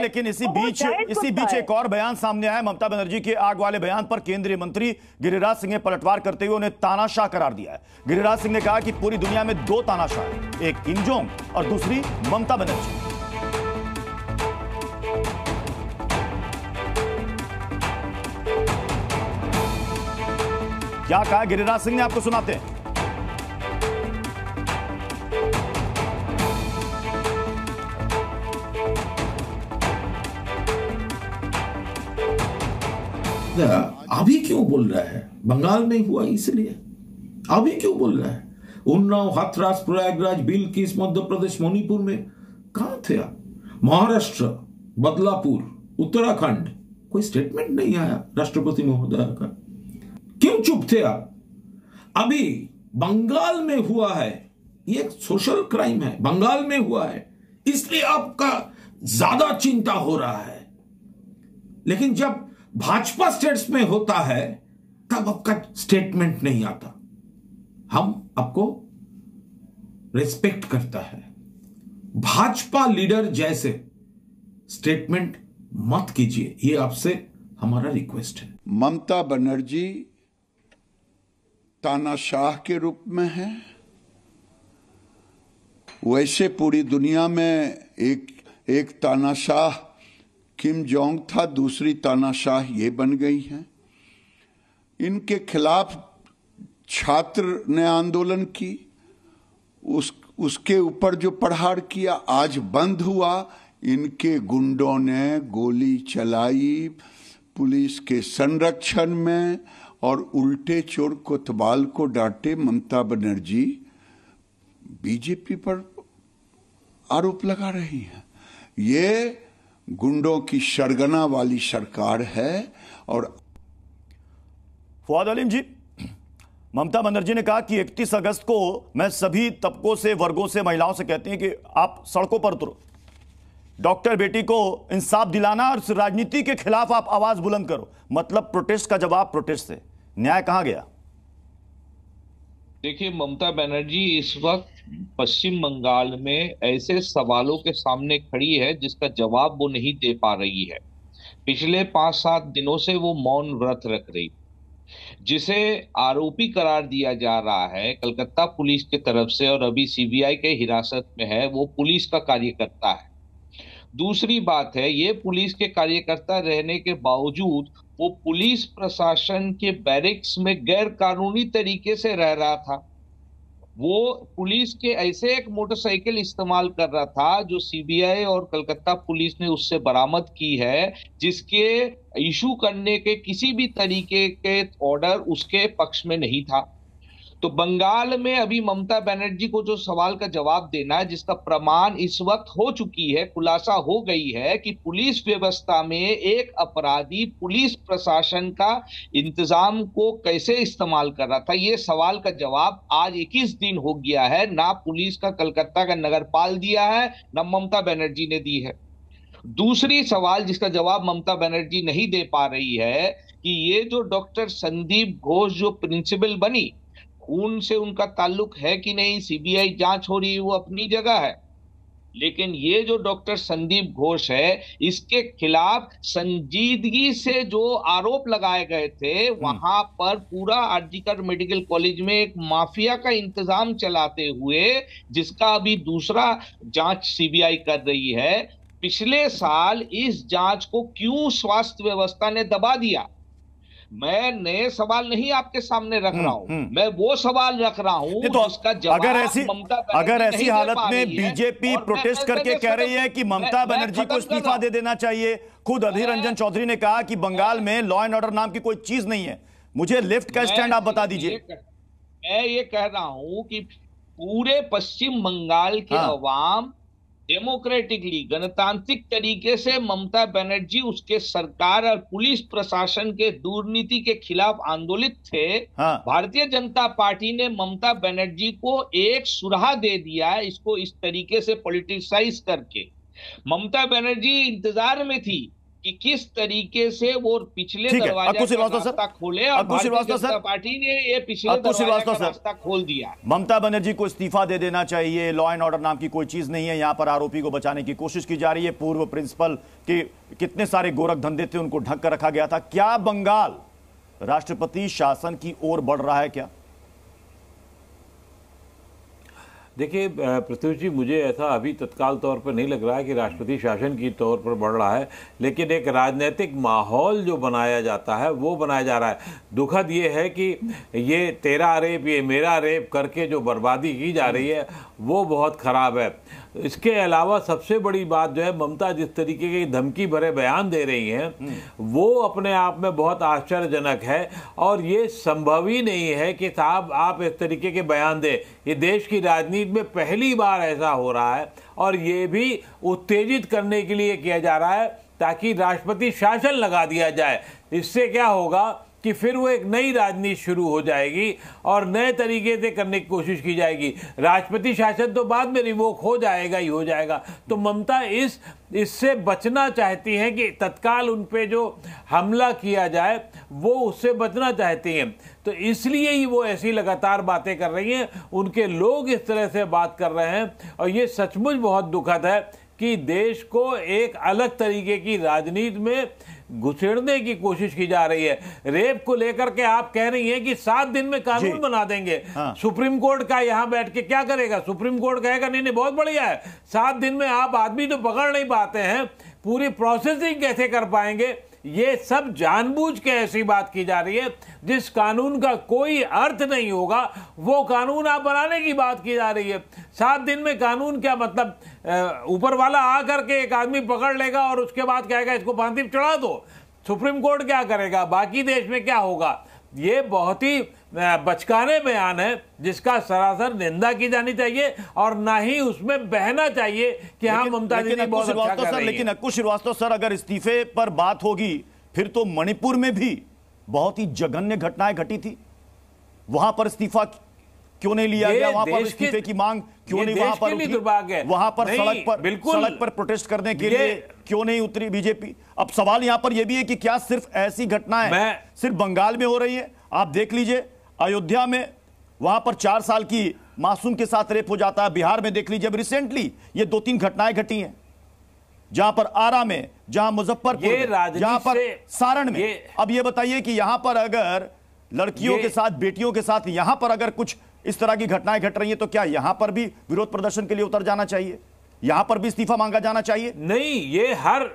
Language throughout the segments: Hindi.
लेकिन इसी बीच इसी बीच एक और बयान सामने आया ममता बनर्जी के आग वाले बयान पर केंद्रीय मंत्री गिरिराज सिंह ने पलटवार करते हुए उन्हें तानाशाह करार दिया है गिरिराज सिंह ने कहा कि पूरी दुनिया में दो तानाशाह एक इंजोंग और दूसरी ममता बनर्जी क्या कहा गिरिराज सिंह ने आपको सुनाते हैं अभी क्यों बोल रहा है बंगाल में हुआ इसलिए अभी क्यों बोल रहा है उन्नाव हथरास प्रयागराज बिल किस मध्य प्रदेश मणिपुर में कहा थे आप महाराष्ट्र बदलापुर उत्तराखंड कोई स्टेटमेंट नहीं आया राष्ट्रपति महोदय का क्यों चुप थे आप अभी बंगाल में हुआ है ये एक सोशल क्राइम है बंगाल में हुआ है इसलिए आपका ज्यादा चिंता हो रहा है लेकिन जब भाजपा स्टेट्स में होता है तब आपका स्टेटमेंट नहीं आता हम आपको रिस्पेक्ट करता है भाजपा लीडर जैसे स्टेटमेंट मत कीजिए ये आपसे हमारा रिक्वेस्ट है ममता बनर्जी तानाशाह के रूप में है वैसे पूरी दुनिया में एक एक तानाशाह किम जोंग था दूसरी तानाशाह ये बन गई हैं इनके खिलाफ छात्र ने आंदोलन की उस उसके ऊपर जो पढ़ाड़ किया आज बंद हुआ इनके गुंडों ने गोली चलाई पुलिस के संरक्षण में और उल्टे चोर कोतवाल को डांटे ममता बनर्जी बीजेपी पर आरोप लगा रही हैं ये गुंडों की सरगना वाली सरकार है और फवाद अलीम जी ममता बनर्जी ने कहा कि 31 अगस्त को मैं सभी तबकों से वर्गों से महिलाओं से कहती हैं कि आप सड़कों पर उतरो डॉक्टर बेटी को इंसाफ दिलाना और राजनीति के खिलाफ आप आवाज बुलंद करो मतलब प्रोटेस्ट का जवाब प्रोटेस्ट से न्याय कहां गया देखिए ममता बनर्जी इस वक्त पश्चिम बंगाल में ऐसे सवालों के सामने खड़ी है जिसका जवाब वो नहीं दे पा रही है पिछले पांच सात दिनों से वो मौन व्रत रख रही जिसे आरोपी करार दिया जा रहा है कलकत्ता पुलिस की तरफ से और अभी सीबीआई के हिरासत में है वो पुलिस का कार्यकर्ता है दूसरी बात है ये पुलिस के कार्यकर्ता रहने के बावजूद वो पुलिस प्रशासन के बैरिक्स में गैर कानूनी तरीके से रह रहा था वो पुलिस के ऐसे एक मोटरसाइकिल इस्तेमाल कर रहा था जो सीबीआई और कलकत्ता पुलिस ने उससे बरामद की है जिसके इशू करने के किसी भी तरीके के ऑर्डर उसके पक्ष में नहीं था तो बंगाल में अभी ममता बनर्जी को जो सवाल का जवाब देना है जिसका प्रमाण इस वक्त हो चुकी है खुलासा हो गई है कि पुलिस व्यवस्था में एक अपराधी पुलिस प्रशासन का इंतजाम को कैसे इस्तेमाल कर रहा था ये सवाल का जवाब आज 21 दिन हो गया है ना पुलिस का कलकत्ता का नगरपाल दिया है ना ममता बनर्जी ने दी है दूसरी सवाल जिसका जवाब ममता बनर्जी नहीं दे पा रही है कि ये जो डॉक्टर संदीप घोष जो प्रिंसिपल बनी खून से उनका ताल्लुक है कि नहीं सीबीआई जांच हो रही है वो अपनी जगह है लेकिन ये जो डॉक्टर संदीप घोष है इसके खिलाफ संजीदगी से जो आरोप लगाए गए थे हम्म। वहां पर पूरा आरजीकर मेडिकल कॉलेज में एक माफिया का इंतजाम चलाते हुए जिसका अभी दूसरा जांच सीबीआई कर रही है पिछले साल इस जांच को क्यों स्वास्थ्य व्यवस्था ने दबा दिया मैंने सवाल नहीं आपके सामने रख हम्म, रहा हूँ हम्म। मैं वो सवाल रख रहा हूँ तो उसका अगर ऐसी अगर ऐसी हालत में बीजेपी प्रोटेस्ट करके कह रही है कि ममता बनर्जी को इस्तीफा दे देना चाहिए खुद अधीर रंजन चौधरी ने कहा कि बंगाल में लॉ एंड ऑर्डर नाम की कोई चीज नहीं है मुझे लेफ्ट का स्टैंड आप बता दीजिए मैं ये कह रहा हूँ कि पूरे पश्चिम बंगाल के हाँ। अवाम डेमोक्रेटिकली गणतांत्रिक तरीके से ममता बनर्जी उसके सरकार और पुलिस प्रशासन के दुर्नीति के खिलाफ आंदोलित थे हाँ। भारतीय जनता पार्टी ने ममता बनर्जी को एक सुराह दे दिया इसको इस तरीके से पॉलिटिसाइज करके ममता बनर्जी इंतजार में थी कि किस तरीके से वो पिछले खोले पार्टी ने ये पिछले रास्ता खोल दिया ममता बनर्जी को इस्तीफा दे देना चाहिए लॉ एंड ऑर्डर नाम की कोई चीज नहीं है यहाँ पर आरोपी को बचाने की कोशिश की जा रही है पूर्व प्रिंसिपल के कितने सारे गोरख धंधे थे उनको ढक कर रखा गया था क्या बंगाल राष्ट्रपति शासन की ओर बढ़ रहा है क्या देखिए पृथ्वी जी मुझे ऐसा अभी तत्काल तौर पर नहीं लग रहा है कि राष्ट्रपति शासन की तौर पर बढ़ रहा है लेकिन एक राजनीतिक माहौल जो बनाया जाता है वो बनाया जा रहा है दुखद ये है कि ये तेरा रेप ये मेरा रेप करके जो बर्बादी की जा रही है वो बहुत ख़राब है इसके अलावा सबसे बड़ी बात जो है ममता जिस तरीके की धमकी भरे बयान दे रही हैं वो अपने आप में बहुत आश्चर्यजनक है और ये संभव ही नहीं है कि साहब आप इस तरीके के बयान दें ये देश की राजनीति में पहली बार ऐसा हो रहा है और ये भी उत्तेजित करने के लिए किया जा रहा है ताकि राष्ट्रपति शासन लगा दिया जाए इससे क्या होगा कि फिर वो एक नई राजनीति शुरू हो जाएगी और नए तरीके से करने की कोशिश की जाएगी राष्ट्रपति शासन तो बाद में रिवोक हो जाएगा ही हो जाएगा तो ममता इस इससे बचना चाहती हैं कि तत्काल उन पर जो हमला किया जाए वो उससे बचना चाहती हैं तो इसलिए ही वो ऐसी लगातार बातें कर रही हैं उनके लोग इस तरह से बात कर रहे हैं और ये सचमुच बहुत दुखद है कि देश को एक अलग तरीके की राजनीति में घुसेड़ने की कोशिश की जा रही है रेप को लेकर के आप कह रही हैं कि सात दिन में कानून बना देंगे हाँ। सुप्रीम कोर्ट का यहां बैठ के क्या करेगा सुप्रीम कोर्ट कहेगा नहीं नहीं बहुत बढ़िया है सात दिन में आप आदमी तो पकड़ नहीं पाते हैं पूरी प्रोसेसिंग कैसे कर पाएंगे ये सब जानबूझ के ऐसी बात की जा रही है जिस कानून का कोई अर्थ नहीं होगा वो कानून आप बनाने की बात की जा रही है सात दिन में कानून क्या मतलब ऊपर वाला आ करके एक आदमी पकड़ लेगा और उसके बाद कहेगा इसको फांसी चढ़ा दो सुप्रीम कोर्ट क्या करेगा बाकी देश में क्या होगा ये बहुत ही बचकाने बयान है जिसका सरासर निंदा की जानी चाहिए और ना ही उसमें बहना चाहिए कि हाँ ममता दीदी बहुत अच्छा कर रही लेकिन अक्कू श्रीवास्तव सर अगर इस्तीफे पर बात होगी फिर तो मणिपुर में भी बहुत ही जघन्य घटनाएं घटी थी वहां पर इस्तीफा क्यों नहीं लिया गया वहां पर इस्तीफे की मांग क्यों नहीं वहां पर वहां पर सड़क पर बिल्कुल सड़क पर प्रोटेस्ट करने के लिए क्यों नहीं उतरी बीजेपी अब सवाल यहां पर यह भी है कि क्या सिर्फ ऐसी घटनाएं है सिर्फ बंगाल में हो रही है आप देख लीजिए अयोध्या में वहां पर चार साल की मासूम के साथ रेप हो जाता है बिहार में देख लीजिए अब रिसेंटली ये दो तीन घटनाएं घटी हैं जहां पर आरा में जहां मुजफ्फरपुर जहां पर सारण में ये... अब ये बताइए कि यहां पर अगर लड़कियों के साथ बेटियों के साथ यहां पर अगर कुछ इस तरह की घटनाएं घट रही हैं तो क्या यहां पर भी विरोध प्रदर्शन के लिए उतर जाना चाहिए यहां पर भी इस्तीफा मांगा जाना चाहिए नहीं ये हर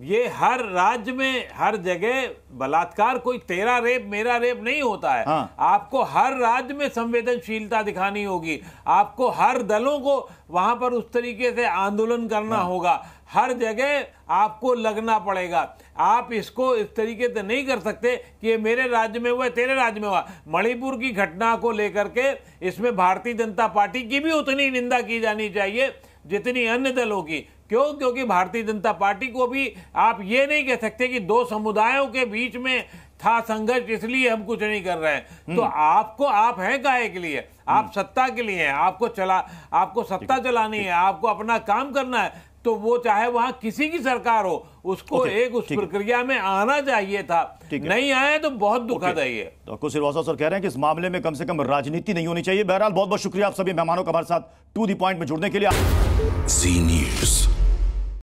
ये हर राज्य में हर जगह बलात्कार कोई तेरा रेप मेरा रेप नहीं होता है हाँ। आपको हर राज्य में संवेदनशीलता दिखानी होगी आपको हर दलों को वहां पर उस तरीके से आंदोलन करना हाँ। होगा हर जगह आपको लगना पड़ेगा आप इसको इस तरीके से नहीं कर सकते कि ये मेरे राज्य में हुआ तेरे राज्य में हुआ मणिपुर की घटना को लेकर के इसमें भारतीय जनता पार्टी की भी उतनी निंदा की जानी चाहिए जितनी अन्य दलों की क्यों क्योंकि भारतीय जनता पार्टी को भी आप ये नहीं कह सकते कि दो समुदायों के बीच में था संघर्ष इसलिए हम कुछ नहीं कर रहे हैं हम्म। तो आपको आप हैं काहे के लिए आप हम्म। सत्ता के लिए हैं आपको चला आपको सत्ता चलानी है आपको अपना काम करना है तो वो चाहे वहां किसी की सरकार हो उसको okay, एक उस प्रक्रिया में आना चाहिए था नहीं आए तो बहुत दुखद है ये डॉक्टर तो श्रीवास्तव सर कह रहे हैं कि इस मामले में कम से कम राजनीति नहीं होनी चाहिए बहरहाल बहुत बहुत शुक्रिया आप सभी मेहमानों का हमारे साथ टू दी पॉइंट में जुड़ने के लिए जी न्यूज